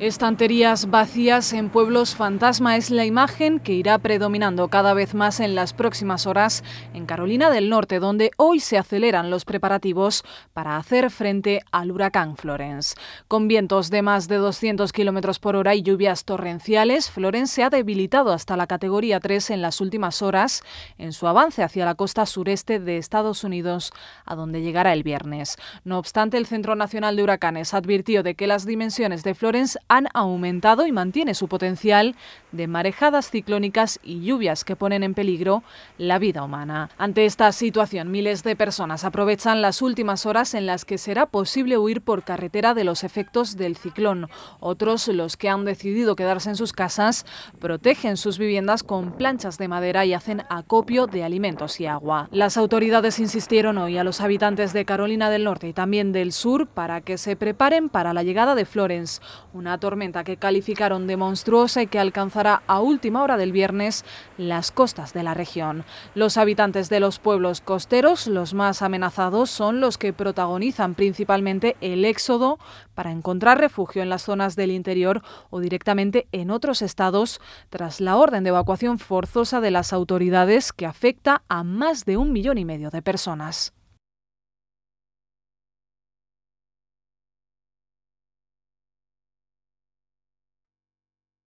Estanterías vacías en pueblos fantasma es la imagen que irá predominando cada vez más en las próximas horas en Carolina del Norte, donde hoy se aceleran los preparativos para hacer frente al huracán Florence. Con vientos de más de 200 kilómetros por hora y lluvias torrenciales, Florence se ha debilitado hasta la categoría 3 en las últimas horas en su avance hacia la costa sureste de Estados Unidos, a donde llegará el viernes. No obstante, el Centro Nacional de Huracanes advirtió de que las dimensiones de Florence han aumentado y mantiene su potencial de marejadas ciclónicas y lluvias que ponen en peligro la vida humana. Ante esta situación, miles de personas aprovechan las últimas horas en las que será posible huir por carretera de los efectos del ciclón. Otros, los que han decidido quedarse en sus casas, protegen sus viviendas con planchas de madera y hacen acopio de alimentos y agua. Las autoridades insistieron hoy a los habitantes de Carolina del Norte y también del Sur para que se preparen para la llegada de Florence, una tormenta que calificaron de monstruosa y que alcanzará a última hora del viernes las costas de la región. Los habitantes de los pueblos costeros, los más amenazados, son los que protagonizan principalmente el éxodo para encontrar refugio en las zonas del interior o directamente en otros estados tras la orden de evacuación forzosa de las autoridades que afecta a más de un millón y medio de personas.